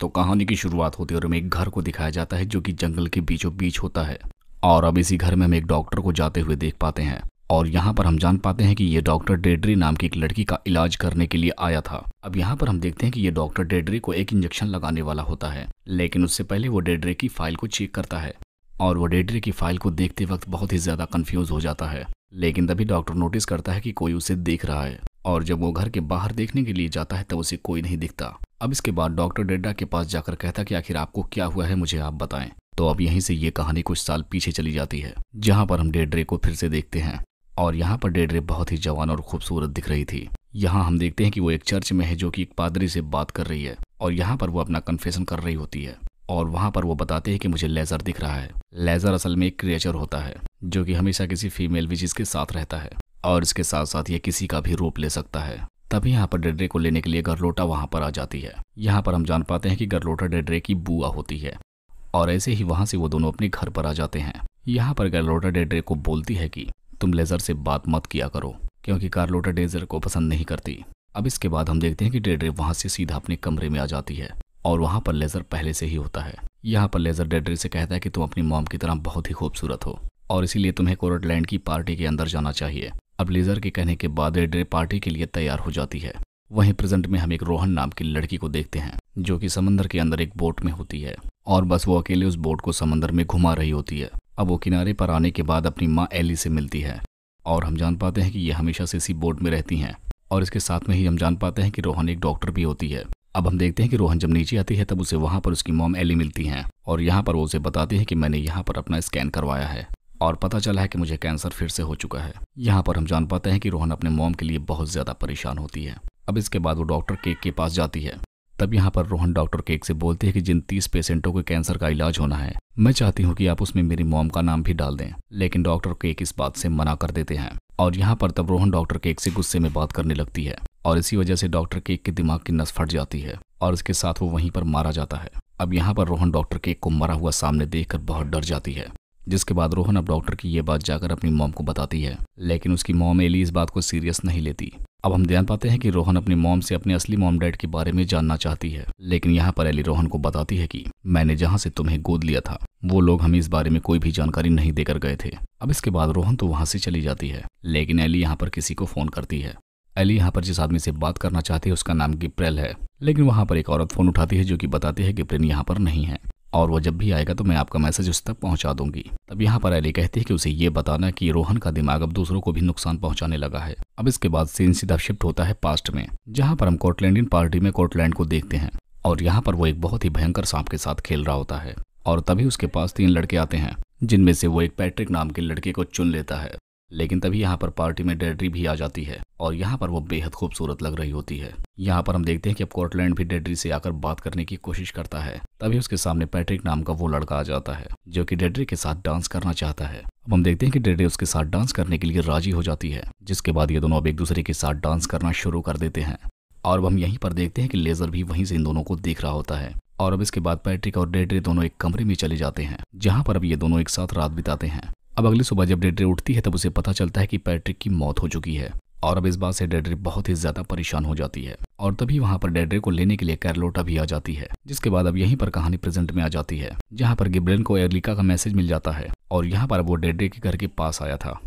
तो कहानी की शुरुआत होती है और हमें एक घर को दिखाया जाता है जो कि जंगल के बीचों बीच होता है और अब इसी घर में हम एक डॉक्टर को जाते हुए देख पाते हैं और यहाँ पर हम जान पाते हैं कि ये डॉक्टर डेडरी नाम की एक लड़की का इलाज करने के लिए आया था अब यहाँ पर हम देखते हैं कि ये डॉक्टर डेडरी को एक इंजेक्शन लगाने वाला होता है लेकिन उससे पहले वो डेडरी की फाइल को चेक करता है और वो डेडरी की फाइल को देखते वक्त बहुत ही ज्यादा कन्फ्यूज हो जाता है लेकिन तभी डॉक्टर नोटिस करता है कि कोई उसे देख रहा है और जब वो घर के बाहर देखने के लिए जाता है तब उसे कोई नहीं दिखता अब इसके बाद डॉक्टर डेड्डा के पास जाकर कहता कि आखिर आपको क्या हुआ है मुझे आप बताएं तो अब यहीं से ये कहानी कुछ साल पीछे चली जाती है जहाँ पर हम डेड्रे को फिर से देखते हैं और यहाँ पर डेड्रे बहुत ही जवान और खूबसूरत दिख रही थी यहाँ हम देखते हैं कि वो एक चर्च में है जो कि एक पादरी से बात कर रही है और यहाँ पर वो अपना कन्फेशन कर रही होती है और वहाँ पर वो बताते हैं कि मुझे लेज़र दिख रहा है लेज़र असल में एक क्रिएचर होता है जो कि हमेशा किसी फीमेल विजिस के साथ रहता है और इसके साथ साथ ये किसी का भी रूप ले सकता है तभी यहाँ पर डेड्रे को लेने के लिए गरलोटा वहां पर आ जाती है यहाँ पर हम जान पाते हैं कि गरलोटा डेड्रे की बुआ होती है और ऐसे ही वहां से वो दोनों अपने घर पर आ जाते हैं यहाँ पर गरलोटा डेड्रे को बोलती है कि तुम लेजर से बात मत किया करो क्योंकि कार्लोटा डेजर को पसंद नहीं करती अब इसके बाद हम देखते हैं कि डेड्रे वहां से सीधा अपने कमरे में आ जाती है और वहां पर लेजर पहले से ही होता है यहाँ पर लेजर डेड्रे से कहता है कि तुम अपनी मॉम की तरह बहुत ही खूबसूरत हो और इसीलिए तुम्हें कोरटलैंड की पार्टी के अंदर जाना चाहिए अब लेज़र के कहने के बाद रेडरे पार्टी के लिए तैयार हो जाती है वहीं प्रेजेंट में हम एक रोहन नाम की लड़की को देखते हैं जो कि समंदर के अंदर एक बोट में होती है और बस वो अकेले उस बोट को समंदर में घुमा रही होती है अब वो किनारे पर आने के बाद अपनी माँ एली से मिलती है और हम जान पाते हैं कि ये हमेशा से इसी बोट में रहती हैं और इसके साथ में ही हम जान पाते हैं कि रोहन एक डॉक्टर भी होती है अब हम देखते हैं कि रोहन जब नीचे आती है तब उसे वहाँ पर उसकी मॉम एली मिलती हैं और यहाँ पर वो उसे बताती है कि मैंने यहाँ पर अपना स्कैन करवाया है और पता चला है कि मुझे कैंसर फिर से हो चुका है यहाँ पर हम जान पाते हैं कि रोहन अपने मोम के लिए बहुत ज़्यादा परेशान होती है अब इसके बाद वो डॉक्टर केक के पास जाती है तब यहाँ पर रोहन डॉक्टर केक से बोलती है कि जिन तीस पेशेंटों को कैंसर का इलाज होना है मैं चाहती हूँ कि आप उसमें मेरी मोम का नाम भी डाल दें लेकिन डॉक्टर केक इस बात से मना कर देते हैं और यहाँ पर तब रोहन डॉक्टर केक से गुस्से में बात करने लगती है और इसी वजह से डॉक्टर केक के दिमाग की नस फट जाती है और इसके साथ वो वहीं पर मारा जाता है अब यहाँ पर रोहन डॉक्टर केक को मरा हुआ सामने देखकर बहुत डर जाती है जिसके बाद रोहन अब डॉक्टर की ये बात जाकर अपनी मोम को बताती है लेकिन उसकी मोम एली इस बात को सीरियस नहीं लेती अब हम जान पाते हैं कि रोहन अपनी मोम से अपने असली मोम डैड के बारे में जानना चाहती है लेकिन यहाँ पर एली रोहन को बताती है कि मैंने जहाँ से तुम्हें गोद लिया था वो लोग हमें इस बारे में कोई भी जानकारी नहीं देकर गए थे अब इसके बाद रोहन तो वहाँ से चली जाती है लेकिन एली यहाँ पर किसी को फोन करती है एली यहाँ पर जिस आदमी से बात करना चाहती है उसका नाम गिप्रेल है लेकिन वहाँ पर एक औरत फोन उठाती है जो कि बताती है गिप्रेन यहाँ पर नहीं है और वो जब भी आएगा तो मैं आपका मैसेज उस तक पहुंचा दूंगी तब यहाँ पर एली कहती है कि उसे ये बताना कि रोहन का दिमाग अब दूसरों को भी नुकसान पहुंचाने लगा है अब इसके बाद सीन सीधा शिफ्ट होता है पास्ट में जहाँ पर हम कोटलैंडियन पार्टी में कोटलैंड को देखते हैं और यहाँ पर वो एक बहुत ही भयंकर सांप के साथ खेल रहा होता है और तभी उसके पास तीन लड़के आते हैं जिनमें से वो एक पैट्रिक नाम के लड़के को चुन लेता है लेकिन तभी यहाँ पर पार्टी में डेड्री भी आ जाती है और यहाँ पर वो बेहद खूबसूरत लग रही होती है यहाँ पर हम देखते हैं कि अब कोर्टलैंड भी डेडरी से आकर बात करने की कोशिश करता है तभी उसके सामने पैट्रिक नाम का वो लड़का आ जाता है जो कि डेडरी के साथ डांस करना चाहता है अब हम देखते हैं कि डेड्री उसके साथ डांस करने के लिए राजी हो जाती है जिसके बाद ये दोनों अब एक दूसरे के साथ डांस करना शुरू कर देते हैं और अब हम यहीं पर देखते हैं कि लेजर भी वहीं से इन दोनों को देख रहा होता है और अब इसके बाद पैट्रिक और डेडरी दोनों एक कमरे में चले जाते हैं जहाँ पर अब ये दोनों एक साथ रात बिताते हैं अब अगली सुबह जब डेडरी उठती है तब उसे पता चलता है कि पैट्रिक की मौत हो चुकी है और अब इस बात से डेडरी बहुत ही ज्यादा परेशान हो जाती है और तभी वहां पर डेडरी को लेने के लिए कैरलोटा भी आ जाती है जिसके बाद अब यहीं पर कहानी प्रेजेंट में आ जाती है जहां पर गिब्रेन को एरलिका का मैसेज मिल जाता है और यहाँ पर वो डेडरी के घर के पास आया था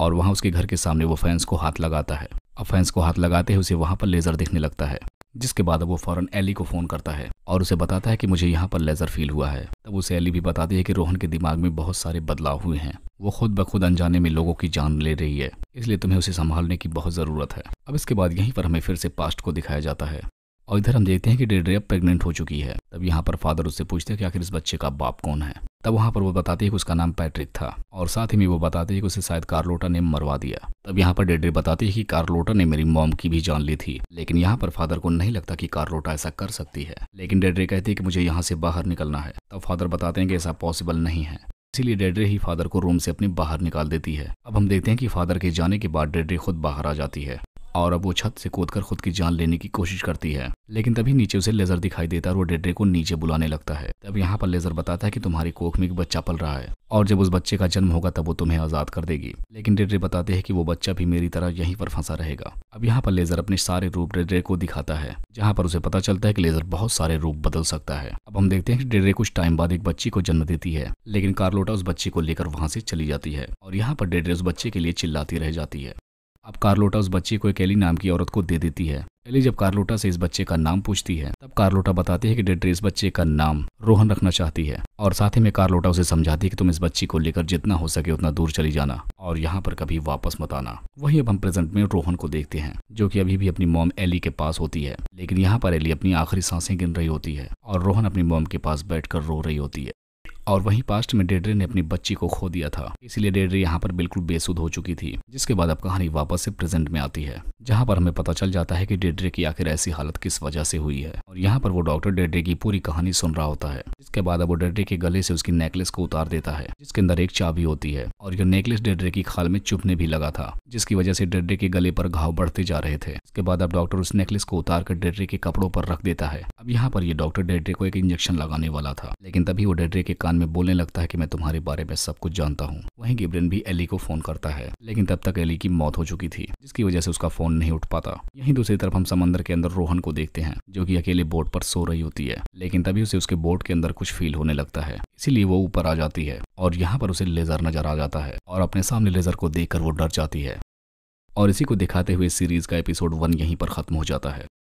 और वहाँ उसके घर के सामने वो फैंस को हाथ लगाता है अब फैंस को हाथ लगाते हुए उसे वहाँ पर लेजर देखने लगता है जिसके बाद वो फौरन एली को फ़ोन करता है और उसे बताता है कि मुझे यहाँ पर लेज़र फील हुआ है तब उसे एली भी बताती है कि रोहन के दिमाग में बहुत सारे बदलाव हुए हैं वो खुद ब खुद अनजाने में लोगों की जान ले रही है इसलिए तुम्हें उसे संभालने की बहुत ज़रूरत है अब इसके बाद यहीं पर हमें फिर से पास्ट को दिखाया जाता है और इधर हम देखते हैं कि डेड्रे अब हो चुकी है तब यहाँ पर फादर उससे पूछते हैं कि आखिर इस बच्चे का बाप कौन है तब वहाँ पर वो बताती है कि उसका नाम पैट्रिक था और साथ ही में वो बताती है कि उसे शायद कार्लोटा ने मरवा दिया तब यहाँ पर डेड्री बताती है कि कार्लोटा ने मेरी मॉम की भी जान ली थी लेकिन यहाँ पर फादर को नहीं लगता कि कार्लोटा ऐसा कर सकती है लेकिन डेड्री कहती है कि मुझे यहाँ से बाहर निकलना है तब फादर बताते हैं कि ऐसा पॉसिबल नहीं है इसीलिए डेडरी ही फादर को रूम से अपनी बाहर निकाल देती है अब हम देखते हैं कि फादर के जाने के बाद डेडरी खुद बाहर आ जाती है और अब वो छत से कूद खुद की जान लेने की कोशिश करती है लेकिन तभी नीचे उसे लेजर दिखाई देता है और वो डेड्रे को नीचे बुलाने लगता है तब यहाँ पर लेजर बताता है कि तुम्हारी कोख में एक बच्चा पल रहा है और जब उस बच्चे का जन्म होगा तब वो तुम्हें आजाद कर देगी लेकिन डेड्रे बताते हैं कि वो बच्चा भी मेरी तरह यहीं पर फंसा रहेगा अब यहाँ पर लेजर अपने सारे रूप डेड्रे को दिखाता है जहाँ पर उसे पता चलता है कि लेजर बहुत सारे रूप बदल सकता है अब हम देखते हैं कि डेड्रे कुछ टाइम बाद एक बच्ची को जन्म देती है लेकिन कार्लोटा उस बच्चे को लेकर वहां से चली जाती है और यहाँ पर डेड्रे उस बच्चे के लिए चिल्लाती रह जाती है अब कार्लोटा उस बच्चे को एक एली नाम की औरत को दे देती है एली जब कार्लोटा से इस बच्चे का नाम पूछती है तब कार्लोटा बताती है कि डेड्री इस बच्चे का नाम रोहन रखना चाहती है और साथ ही में कार्लोटा उसे समझाती है कि तुम इस बच्ची को लेकर जितना हो सके उतना दूर चली जाना और यहाँ पर कभी वापस मत आना वहीं अब हम प्रेजेंट में रोहन को देखते हैं जो कि अभी भी अपनी मोम एली के पास होती है लेकिन यहाँ पर एली अपनी आखिरी सांसें गिन रही होती है और रोहन अपनी मोम के पास बैठकर रो रही होती है और वहीं पास्ट में डेडरे ने अपनी बच्ची को खो दिया था इसलिए डेडरे यहाँ पर बिल्कुल बेसुध हो चुकी थी जिसके बाद अब कहानी वापस से प्रेजेंट में आती है जहाँ पर हमें पता चल जाता है कि डेडरे की आखिर ऐसी हालत किस वजह से हुई है और यहाँ पर वो डॉक्टर डेडरे की पूरी कहानी सुन रहा होता है जिसके बाद अब वो डेडरे के गले से उसकी नेकलेस को उतार देता है जिसके अंदर एक चाबी होती है और यह नेकलेस डेडरे की खाल में चुभने भी लगा था जिसकी वजह से डेडरे के गले पर घाव बढ़ते जा रहे थे इसके बाद अब डॉक्टर उस नेकलेस को उतार कर डेडरे के कपड़ों पर रख देता है अब यहाँ पर ये डॉक्टर डेडरे को एक इंजेक्शन लगाने वाला था लेकिन तभी वो डेडरे के कान कान में बोलने लगता है कि मैं तुम्हारे बारे में सब कुछ जानता हूँ वहीं गिब्रेन भी एली को फोन करता है लेकिन तब तक एली की मौत हो चुकी थी जिसकी वजह से उसका फोन नहीं उठ पाता यही दूसरी तरफ हम समंदर के अंदर रोहन को देखते हैं जो की अकेले बोट पर सो रही होती है लेकिन तभी उसे उसके बोट के अंदर कुछ फील होने लगता है इसीलिए वो ऊपर आ जाती है और यहाँ पर उसे लेजर नजर आ जाता है और अपने सामने लेजर को देख वो डर जाती है और इसी को दिखाते हुए सीरीज का एपिसोड वन यहीं पर खत्म हो जाता है